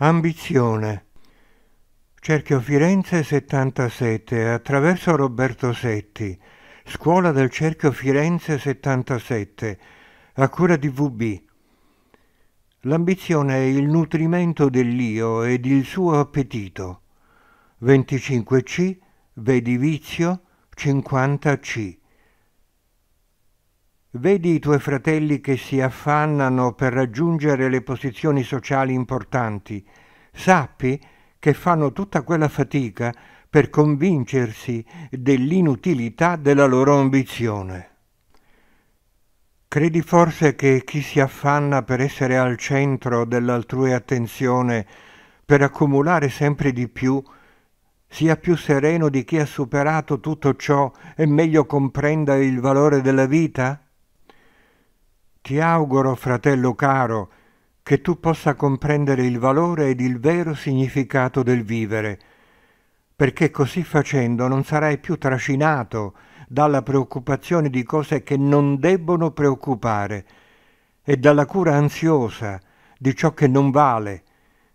Ambizione. Cerchio Firenze 77 attraverso Roberto Setti. Scuola del Cerchio Firenze 77 a cura di VB. L'ambizione è il nutrimento dell'io ed il suo appetito. 25C, vedi vizio, 50C. Vedi i tuoi fratelli che si affannano per raggiungere le posizioni sociali importanti. Sappi che fanno tutta quella fatica per convincersi dell'inutilità della loro ambizione. Credi forse che chi si affanna per essere al centro dell'altrui attenzione, per accumulare sempre di più, sia più sereno di chi ha superato tutto ciò e meglio comprenda il valore della vita? Ti auguro, fratello caro, che tu possa comprendere il valore ed il vero significato del vivere, perché così facendo non sarai più trascinato dalla preoccupazione di cose che non debbono preoccupare e dalla cura ansiosa di ciò che non vale,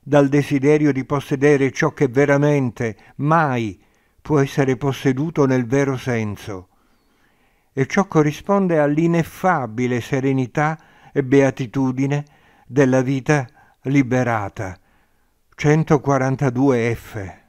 dal desiderio di possedere ciò che veramente mai può essere posseduto nel vero senso e ciò corrisponde all'ineffabile serenità e beatitudine della vita liberata. 142F